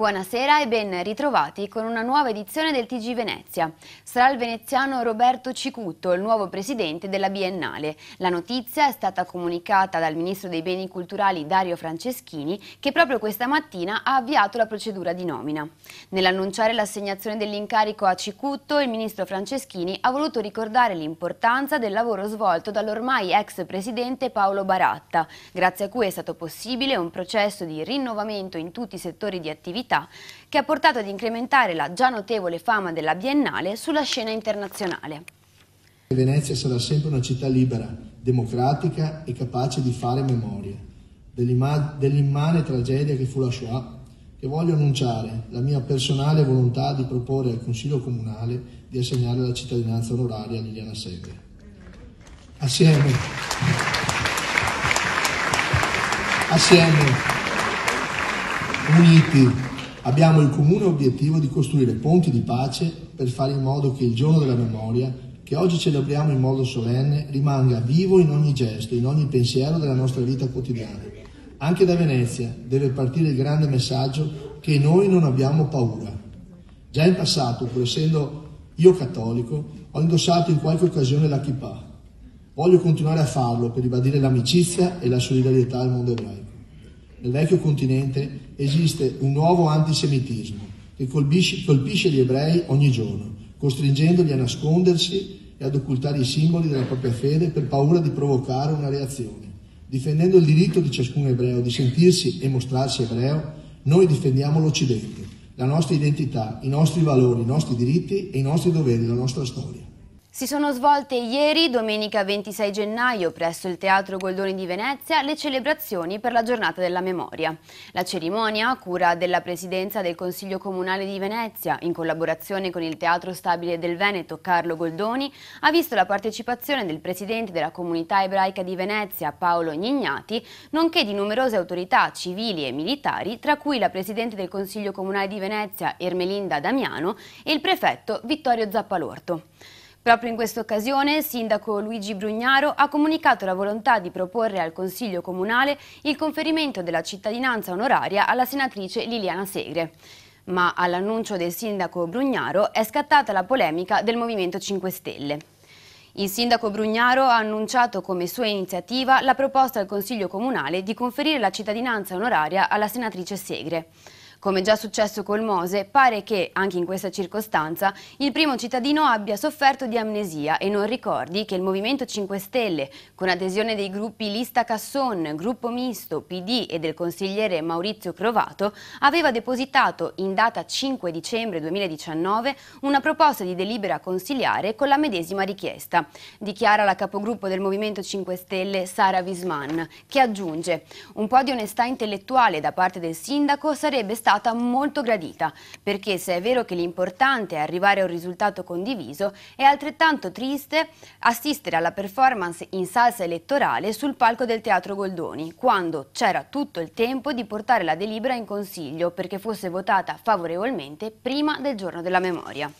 Buonasera e ben ritrovati con una nuova edizione del TG Venezia. Sarà il veneziano Roberto Cicuto il nuovo presidente della Biennale. La notizia è stata comunicata dal ministro dei beni culturali Dario Franceschini che proprio questa mattina ha avviato la procedura di nomina. Nell'annunciare l'assegnazione dell'incarico a Cicuto, il ministro Franceschini ha voluto ricordare l'importanza del lavoro svolto dall'ormai ex presidente Paolo Baratta, grazie a cui è stato possibile un processo di rinnovamento in tutti i settori di attività città, che ha portato ad incrementare la già notevole fama della Biennale sulla scena internazionale. Venezia sarà sempre una città libera, democratica e capace di fare memoria dell'immane tragedia che fu la Shoah e voglio annunciare la mia personale volontà di proporre al Consiglio Comunale di assegnare la cittadinanza onoraria a Liliana Segre. Assieme, assieme, uniti, Abbiamo il comune obiettivo di costruire ponti di pace per fare in modo che il giorno della memoria, che oggi celebriamo in modo solenne, rimanga vivo in ogni gesto, in ogni pensiero della nostra vita quotidiana. Anche da Venezia deve partire il grande messaggio che noi non abbiamo paura. Già in passato, pur essendo io cattolico, ho indossato in qualche occasione la kippah. Voglio continuare a farlo per ribadire l'amicizia e la solidarietà al mondo ebraico nel vecchio continente esiste un nuovo antisemitismo che colpisce, colpisce gli ebrei ogni giorno, costringendoli a nascondersi e ad occultare i simboli della propria fede per paura di provocare una reazione. Difendendo il diritto di ciascun ebreo di sentirsi e mostrarsi ebreo, noi difendiamo l'Occidente, la nostra identità, i nostri valori, i nostri diritti e i nostri doveri, la nostra storia. Si sono svolte ieri, domenica 26 gennaio, presso il Teatro Goldoni di Venezia, le celebrazioni per la giornata della memoria. La cerimonia, a cura della Presidenza del Consiglio Comunale di Venezia, in collaborazione con il Teatro Stabile del Veneto Carlo Goldoni, ha visto la partecipazione del Presidente della Comunità Ebraica di Venezia, Paolo Gnignati, nonché di numerose autorità civili e militari, tra cui la Presidente del Consiglio Comunale di Venezia, Ermelinda Damiano, e il Prefetto Vittorio Zappalorto. Proprio in questa occasione il sindaco Luigi Brugnaro ha comunicato la volontà di proporre al Consiglio Comunale il conferimento della cittadinanza onoraria alla senatrice Liliana Segre. Ma all'annuncio del sindaco Brugnaro è scattata la polemica del Movimento 5 Stelle. Il sindaco Brugnaro ha annunciato come sua iniziativa la proposta al Consiglio Comunale di conferire la cittadinanza onoraria alla senatrice Segre. Come già successo col Mose, pare che, anche in questa circostanza, il primo cittadino abbia sofferto di amnesia e non ricordi che il Movimento 5 Stelle, con adesione dei gruppi Lista Casson, Gruppo Misto, PD e del consigliere Maurizio Crovato, aveva depositato in data 5 dicembre 2019 una proposta di delibera consiliare con la medesima richiesta. Dichiara la capogruppo del Movimento 5 Stelle Sara Visman, che aggiunge «Un po' di onestà intellettuale da parte del sindaco sarebbe stato stata molto gradita, perché se è vero che l'importante è arrivare a un risultato condiviso, è altrettanto triste assistere alla performance in salsa elettorale sul palco del Teatro Goldoni, quando c'era tutto il tempo di portare la delibera in consiglio perché fosse votata favorevolmente prima del giorno della memoria.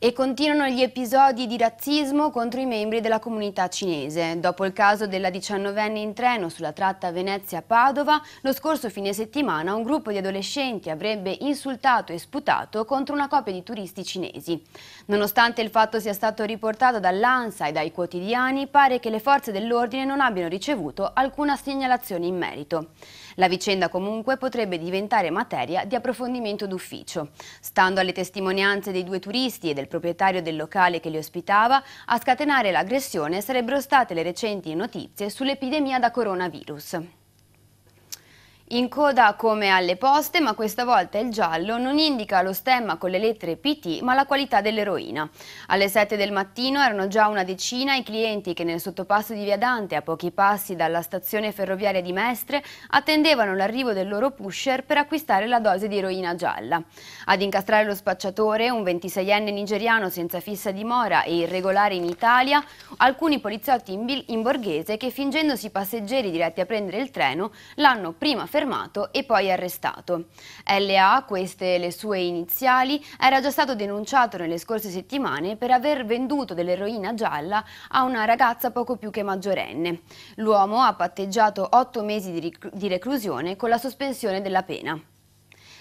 E continuano gli episodi di razzismo contro i membri della comunità cinese. Dopo il caso della 19enne in treno sulla tratta Venezia-Padova, lo scorso fine settimana un gruppo di adolescenti avrebbe insultato e sputato contro una coppia di turisti cinesi. Nonostante il fatto sia stato riportato dall'ANSA e dai quotidiani, pare che le forze dell'ordine non abbiano ricevuto alcuna segnalazione in merito. La vicenda comunque potrebbe diventare materia di approfondimento d'ufficio. Stando alle testimonianze dei due turisti e del proprietario del locale che li ospitava, a scatenare l'aggressione sarebbero state le recenti notizie sull'epidemia da coronavirus. In coda come alle poste, ma questa volta il giallo non indica lo stemma con le lettere PT, ma la qualità dell'eroina. Alle 7 del mattino erano già una decina i clienti che nel sottopasso di Via Dante, a pochi passi dalla stazione ferroviaria di Mestre, attendevano l'arrivo del loro pusher per acquistare la dose di eroina gialla. Ad incastrare lo spacciatore, un 26enne nigeriano senza fissa dimora e irregolare in Italia, alcuni poliziotti in, in borghese che fingendosi passeggeri diretti a prendere il treno, l'hanno prima fermato fermato e poi arrestato. LA, queste le sue iniziali, era già stato denunciato nelle scorse settimane per aver venduto dell'eroina gialla a una ragazza poco più che maggiorenne. L'uomo ha patteggiato otto mesi di, di reclusione con la sospensione della pena.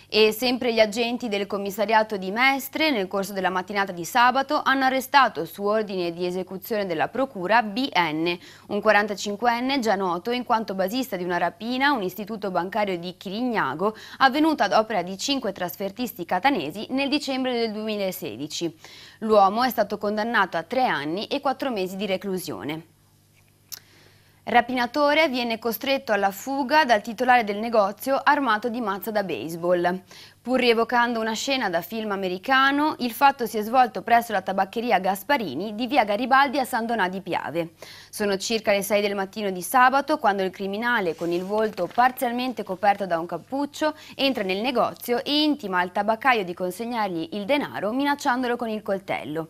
E sempre gli agenti del commissariato di Mestre, nel corso della mattinata di sabato, hanno arrestato su ordine di esecuzione della procura BN, un 45enne già noto in quanto basista di una rapina a un istituto bancario di Chirignago, avvenuta ad opera di cinque trasfertisti catanesi nel dicembre del 2016. L'uomo è stato condannato a tre anni e quattro mesi di reclusione. Rapinatore viene costretto alla fuga dal titolare del negozio armato di mazza da baseball. Pur rievocando una scena da film americano, il fatto si è svolto presso la tabaccheria Gasparini di via Garibaldi a San Donà di Piave. Sono circa le 6 del mattino di sabato quando il criminale, con il volto parzialmente coperto da un cappuccio, entra nel negozio e intima al tabaccaio di consegnargli il denaro minacciandolo con il coltello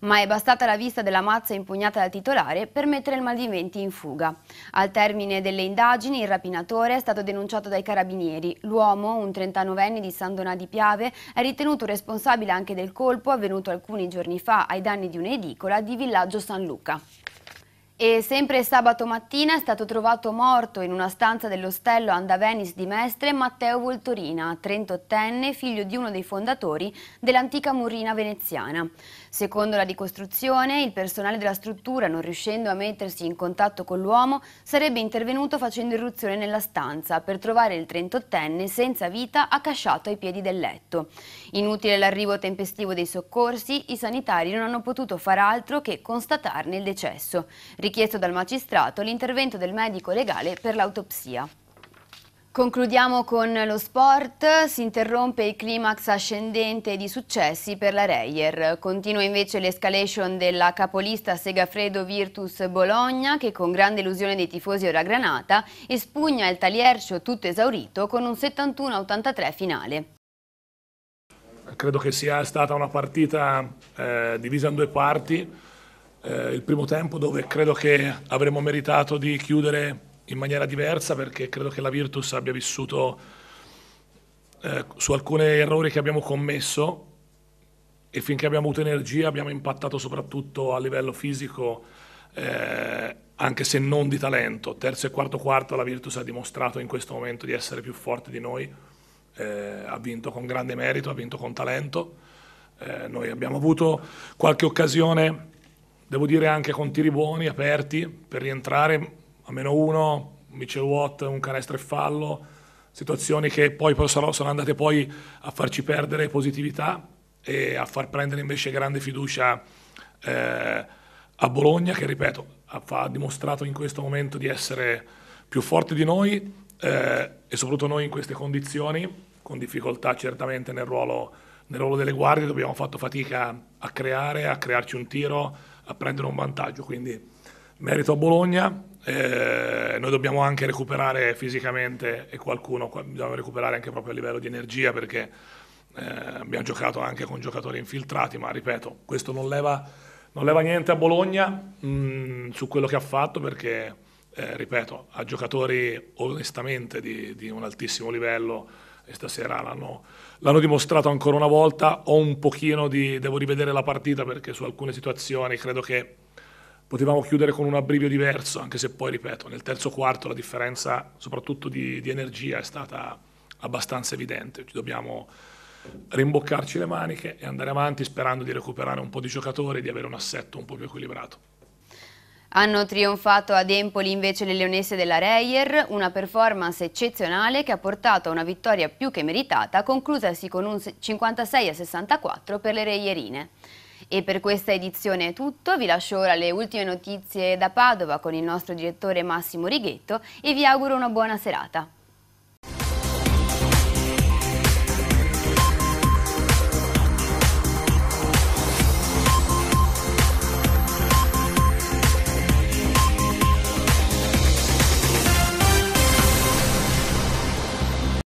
ma è bastata la vista della mazza impugnata dal titolare per mettere il Maldiventi in fuga. Al termine delle indagini il rapinatore è stato denunciato dai carabinieri. L'uomo, un 39enne di San Donà di Piave, è ritenuto responsabile anche del colpo avvenuto alcuni giorni fa ai danni di un'edicola di Villaggio San Luca. E sempre sabato mattina è stato trovato morto in una stanza dell'ostello Andavenis di Mestre Matteo Voltorina, 38enne, figlio di uno dei fondatori dell'antica Murrina veneziana. Secondo la ricostruzione, il personale della struttura, non riuscendo a mettersi in contatto con l'uomo, sarebbe intervenuto facendo irruzione nella stanza per trovare il 38enne senza vita accasciato ai piedi del letto. Inutile l'arrivo tempestivo dei soccorsi, i sanitari non hanno potuto far altro che constatarne il decesso. Richiesto dal magistrato l'intervento del medico legale per l'autopsia. Concludiamo con lo sport, si interrompe il climax ascendente di successi per la Reyer. Continua invece l'escalation della capolista Segafredo Virtus Bologna che con grande illusione dei tifosi ora granata espugna il Taliercio tutto esaurito con un 71-83 finale. Credo che sia stata una partita eh, divisa in due parti, eh, il primo tempo dove credo che avremmo meritato di chiudere in maniera diversa perché credo che la Virtus abbia vissuto eh, su alcuni errori che abbiamo commesso e finché abbiamo avuto energia abbiamo impattato soprattutto a livello fisico eh, anche se non di talento. Terzo e quarto quarto la Virtus ha dimostrato in questo momento di essere più forte di noi, eh, ha vinto con grande merito, ha vinto con talento. Eh, noi abbiamo avuto qualche occasione, devo dire anche con tiri buoni, aperti per rientrare, a meno 1, Mitchell Watt, un canestro e fallo, situazioni che poi sono, andate poi a farci perdere positività e a far prendere invece grande fiducia eh, a Bologna che, ripeto, ha, ha, dimostrato in questo momento di essere più forte di noi eh, e soprattutto noi in queste condizioni, con difficoltà certamente nel ruolo, nel ruolo delle guardie, dove abbiamo fatto fatica a creare, a crearci un tiro, a prendere un vantaggio. Quindi merito a Bologna, eh, noi dobbiamo anche recuperare fisicamente e qualcuno, dobbiamo recuperare anche proprio a livello di energia perché eh, abbiamo giocato anche con giocatori infiltrati, ma ripeto, questo non leva, non leva niente a Bologna mh, mm, su quello che ha fatto perché, eh, ripeto, ha giocatori onestamente di, di un altissimo livello e stasera l'hanno, l'hanno, dimostrato ancora una volta. Ho un pochino di... devo rivedere la partita perché su alcune situazioni credo che potevamo chiudere con un abbrivio diverso, anche se poi, ripeto, nel terzo quarto la differenza, soprattutto di, di energia, è stata abbastanza evidente. Ci dobbiamo rimboccarci le maniche e andare avanti sperando di recuperare un po' di giocatori e di avere un assetto un po' più equilibrato. Hanno trionfato ad Empoli invece le leonesse della Reyer, una performance eccezionale che ha portato a una vittoria più che meritata, conclusasi con un 56 64 per le Reyerine. E per questa edizione è tutto, vi lascio ora le ultime notizie da Padova con il nostro direttore Massimo Righetto e vi auguro una buona serata.